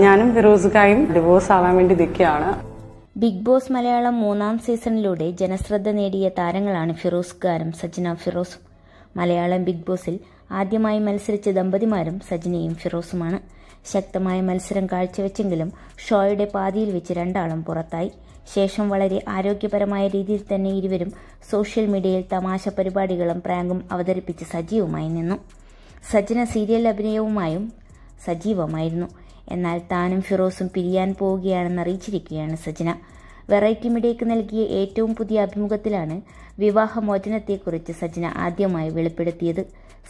ഞാനും ഫിറോസുക്കായും ഡിവോഴ്സ് ആവാൻ വേണ്ടി നിൽക്കുകയാണ് ബിഗ് ബോസ് മലയാളം മൂന്നാം സീസണിലൂടെ ജനശ്രദ്ധ നേടിയ താരങ്ങളാണ് ഫിറോസ് ഖാനും സജ്ന ഫിറോസും മലയാളം ബിഗ് ബോസിൽ ആദ്യമായി മത്സരിച്ച ദമ്പതിമാരും സജ്നയും ഫിറോസുമാണ് ശക്തമായ മത്സരം കാഴ്ചവെച്ചെങ്കിലും ഷോയുടെ പാതിയിൽ വെച്ച് രണ്ടാളും പുറത്തായി ശേഷം വളരെ ആരോഗ്യപരമായ രീതിയിൽ തന്നെ ഇരുവരും സോഷ്യൽ മീഡിയയിൽ തമാശ പരിപാടികളും പ്രാങ്കും അവതരിപ്പിച്ച് സജീവമായി നിന്നു സജ്ജന സീരിയൽ അഭിനയവുമായും സജീവമായിരുന്നു എന്നാൽ താനും ഫിറോസും പിരിയാൻ പോവുകയാണെന്ന് അറിയിച്ചിരിക്കുകയാണ് സജന വെറൈറ്റി മീഡിയയ്ക്ക് നൽകിയ ഏറ്റവും പുതിയ അഭിമുഖത്തിലാണ് വിവാഹമോചനത്തെക്കുറിച്ച് സജന ആദ്യമായി വെളിപ്പെടുത്തിയത്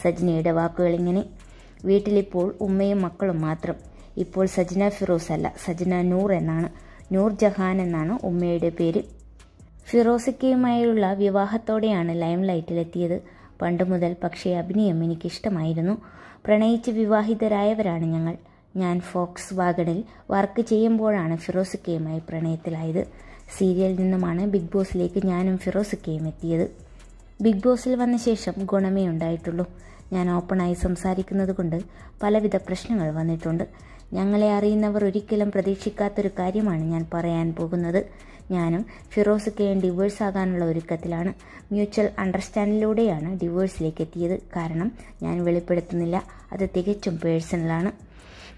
സജനയുടെ വാക്കുകൾ ഇങ്ങനെ വീട്ടിലിപ്പോൾ ഉമ്മയും മക്കളും മാത്രം ഇപ്പോൾ സജന ഫിറോസ് അല്ല സജന നൂർ എന്നാണ് നൂർ ജഹാൻ എന്നാണ് ഉമ്മയുടെ പേര് ഫിറോസിക്കയുമായുള്ള വിവാഹത്തോടെയാണ് ലൈം ലൈറ്റിലെത്തിയത് പണ്ട് മുതൽ പക്ഷേ അഭിനയം എനിക്കിഷ്ടമായിരുന്നു പ്രണയിച്ച് വിവാഹിതരായവരാണ് ഞങ്ങൾ ഞാൻ ഫോക്സ് വാഗണിൽ വർക്ക് ചെയ്യുമ്പോഴാണ് കെയുമായി പ്രണയത്തിലായത് സീരിയലിൽ നിന്നുമാണ് ബിഗ് ബോസിലേക്ക് ഞാനും കെയും എത്തിയത് ബിഗ് ബോസിൽ വന്ന ശേഷം ഗുണമേ ഉണ്ടായിട്ടുള്ളൂ ഞാൻ ഓപ്പണായി സംസാരിക്കുന്നത് കൊണ്ട് പലവിധ പ്രശ്നങ്ങൾ വന്നിട്ടുണ്ട് ഞങ്ങളെ അറിയുന്നവർ ഒരിക്കലും പ്രതീക്ഷിക്കാത്തൊരു കാര്യമാണ് ഞാൻ പറയാൻ പോകുന്നത് ഞാനും കെയും ഡിവോഴ്സ് ആകാനുള്ള ഒരുക്കത്തിലാണ് മ്യൂച്വൽ അണ്ടർസ്റ്റാൻഡിലൂടെയാണ് ഡിവോഴ്സിലേക്ക് എത്തിയത് കാരണം ഞാൻ വെളിപ്പെടുത്തുന്നില്ല അത് തികച്ചും പേഴ്സണലാണ്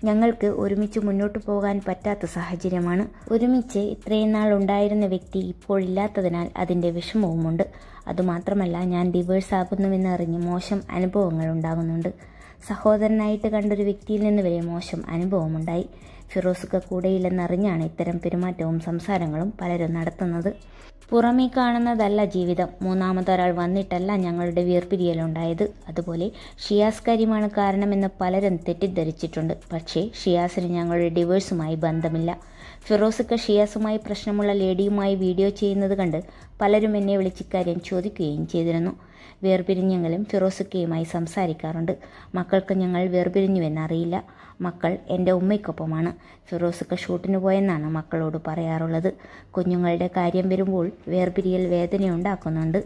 ഞങ്ങൾക്ക് ഒരുമിച്ച് മുന്നോട്ട് പോകാൻ പറ്റാത്ത സാഹചര്യമാണ് ഒരുമിച്ച് ഇത്രയും നാൾ ഉണ്ടായിരുന്ന വ്യക്തി ഇപ്പോഴില്ലാത്തതിനാൽ അതിൻ്റെ വിഷമവുമുണ്ട് അതുമാത്രമല്ല ഞാൻ ഡിവേഴ്സ് അറിഞ്ഞ് മോശം അനുഭവങ്ങൾ ഉണ്ടാകുന്നുണ്ട് സഹോദരനായിട്ട് കണ്ടൊരു വ്യക്തിയിൽ നിന്ന് വരെ മോശം അനുഭവമുണ്ടായി ഫിറോസുക്ക കൂടെയില്ലെന്നറിഞ്ഞാണ് ഇത്തരം പെരുമാറ്റവും സംസാരങ്ങളും പലരും നടത്തുന്നത് പുറമേ കാണുന്നതല്ല ജീവിതം മൂന്നാമതൊരാൾ വന്നിട്ടല്ല ഞങ്ങളുടെ വേർപിരിയലുണ്ടായത് അതുപോലെ ഷിയാസ് കാര്യമാണ് കാരണമെന്ന് പലരും തെറ്റിദ്ധരിച്ചിട്ടുണ്ട് പക്ഷേ ഷിയാസിന് ഞങ്ങളുടെ ഡിവോഴ്സുമായി ബന്ധമില്ല ഫിറോസുക്ക ഷിയാസുമായി പ്രശ്നമുള്ള ലേഡിയുമായി വീഡിയോ ചെയ്യുന്നത് കണ്ട് പലരും എന്നെ വിളിച്ചിക്കാര്യം ചോദിക്കുകയും ചെയ്തിരുന്നു വേർപിരിഞ്ഞെങ്കിലും ഫിറോസുക്കയുമായി സംസാരിക്കാറുണ്ട് മക്കൾക്ക് ഞങ്ങൾ വേർപിരിഞ്ഞുവെന്നറിയില്ല മക്കൾ എൻ്റെ ഉമ്മയ്ക്കൊപ്പമാണ് ഫിറോസൊക്കെ ഷൂട്ടിന് പോയെന്നാണ് മക്കളോട് പറയാറുള്ളത് കുഞ്ഞുങ്ങളുടെ കാര്യം വരുമ്പോൾ വേർപിരിയൽ വേദനയുണ്ടാക്കുന്നുണ്ട്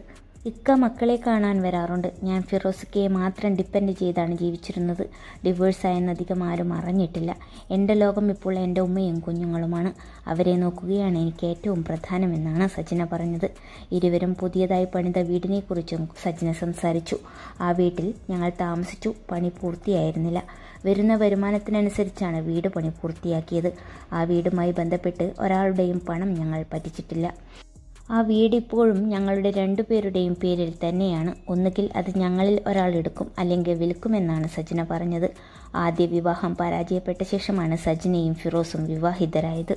ഇക്ക മക്കളെ കാണാൻ വരാറുണ്ട് ഞാൻ ഫിറോസിക്കയെ മാത്രം ഡിപ്പെൻഡ് ചെയ്താണ് ജീവിച്ചിരുന്നത് ഡിവോഴ്സായെന്നധികം ആരും അറിഞ്ഞിട്ടില്ല എൻ്റെ ലോകം ഇപ്പോൾ എൻ്റെ ഉമ്മയും കുഞ്ഞുങ്ങളുമാണ് അവരെ നോക്കുകയാണ് എനിക്ക് ഏറ്റവും പ്രധാനമെന്നാണ് സജ്ജന പറഞ്ഞത് ഇരുവരും പുതിയതായി പണിത വീടിനെക്കുറിച്ചും സജ്ജന സംസാരിച്ചു ആ വീട്ടിൽ ഞങ്ങൾ താമസിച്ചു പണി പൂർത്തിയായിരുന്നില്ല വരുന്ന വരുമാനത്തിനനുസരിച്ചാണ് വീട് പണി പൂർത്തിയാക്കിയത് ആ വീടുമായി ബന്ധപ്പെട്ട് ഒരാളുടെയും പണം ഞങ്ങൾ പറ്റിച്ചിട്ടില്ല ആ വീടിപ്പോഴും ഞങ്ങളുടെ രണ്ടുപേരുടെയും പേരിൽ തന്നെയാണ് ഒന്നുകിൽ അത് ഞങ്ങളിൽ ഒരാൾ എടുക്കും അല്ലെങ്കിൽ വിൽക്കുമെന്നാണ് സജ്ന പറഞ്ഞത് ആദ്യ വിവാഹം പരാജയപ്പെട്ട ശേഷമാണ് സജ്നയും ഫിറോസും വിവാഹിതരായത്